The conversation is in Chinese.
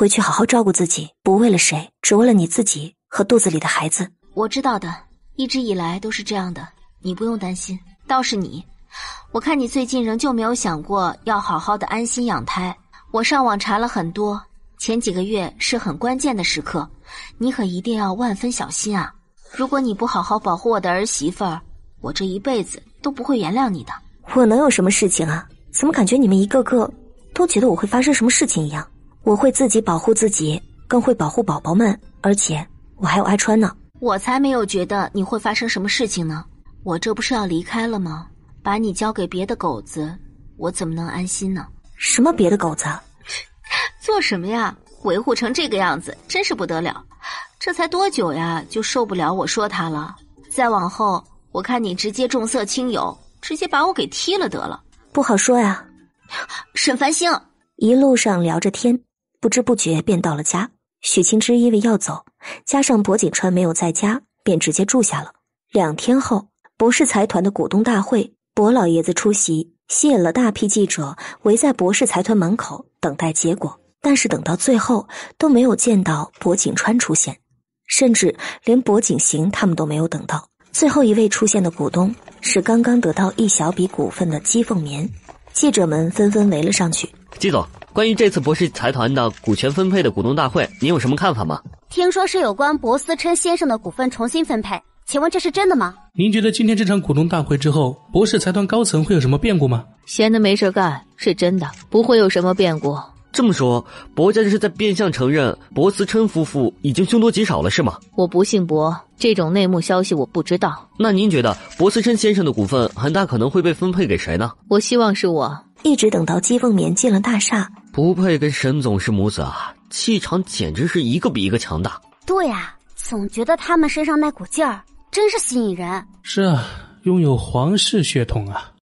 回去好好照顾自己，不为了谁，只为了你自己和肚子里的孩子。我知道的，一直以来都是这样的，你不用担心。倒是你，我看你最近仍旧没有想过要好好的安心养胎。我上网查了很多，前几个月是很关键的时刻，你可一定要万分小心啊！如果你不好好保护我的儿媳妇儿，我这一辈子都不会原谅你的。我能有什么事情啊？怎么感觉你们一个个都觉得我会发生什么事情一样？我会自己保护自己，更会保护宝宝们。而且我还有阿川呢。我才没有觉得你会发生什么事情呢。我这不是要离开了吗？把你交给别的狗子，我怎么能安心呢？什么别的狗子？做什么呀？维护成这个样子，真是不得了。这才多久呀，就受不了我说他了。再往后，我看你直接重色轻友，直接把我给踢了得了。不好说呀。沈繁星一路上聊着天。不知不觉便到了家。许清之因为要走，加上薄景川没有在家，便直接住下了。两天后，博士财团的股东大会，薄老爷子出席，吸引了大批记者围在博士财团门口等待结果。但是等到最后，都没有见到薄景川出现，甚至连薄景行他们都没有等到。最后一位出现的股东是刚刚得到一小笔股份的姬凤棉，记者们纷纷围了上去。姬总。关于这次博士财团的股权分配的股东大会，您有什么看法吗？听说是有关博思琛先生的股份重新分配，请问这是真的吗？您觉得今天这场股东大会之后，博士财团高层会有什么变故吗？闲的没事干是真的，不会有什么变故。这么说，博家这是在变相承认博思琛夫妇已经凶多吉少了，是吗？我不姓博，这种内幕消息我不知道。那您觉得博思琛先生的股份很大可能会被分配给谁呢？我希望是我，一直等到姬凤棉进了大厦。不配跟沈总是母子啊！气场简直是一个比一个强大。对呀，总觉得他们身上那股劲儿，真是吸引人。是啊，拥有皇室血统啊。